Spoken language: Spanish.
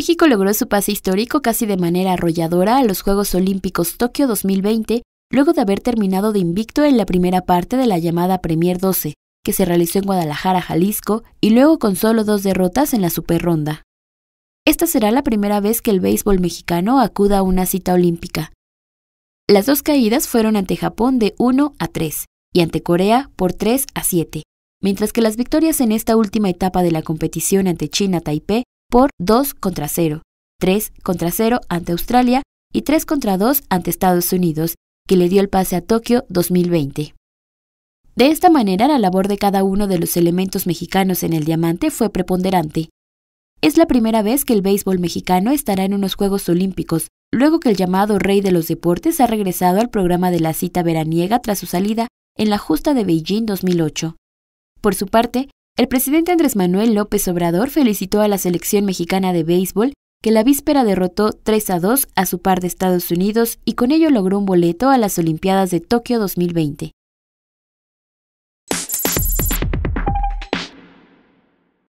México logró su pase histórico casi de manera arrolladora a los Juegos Olímpicos Tokio 2020, luego de haber terminado de invicto en la primera parte de la llamada Premier 12, que se realizó en Guadalajara, Jalisco, y luego con solo dos derrotas en la Superronda. Esta será la primera vez que el béisbol mexicano acuda a una cita olímpica. Las dos caídas fueron ante Japón de 1 a 3 y ante Corea por 3 a 7, mientras que las victorias en esta última etapa de la competición ante China Taipei por 2 contra 0, 3 contra 0 ante Australia y 3 contra 2 ante Estados Unidos, que le dio el pase a Tokio 2020. De esta manera, la labor de cada uno de los elementos mexicanos en el diamante fue preponderante. Es la primera vez que el béisbol mexicano estará en unos Juegos Olímpicos, luego que el llamado Rey de los Deportes ha regresado al programa de la cita veraniega tras su salida en la justa de Beijing 2008. Por su parte, el presidente Andrés Manuel López Obrador felicitó a la selección mexicana de béisbol que la víspera derrotó 3 a 2 a su par de Estados Unidos y con ello logró un boleto a las Olimpiadas de Tokio 2020.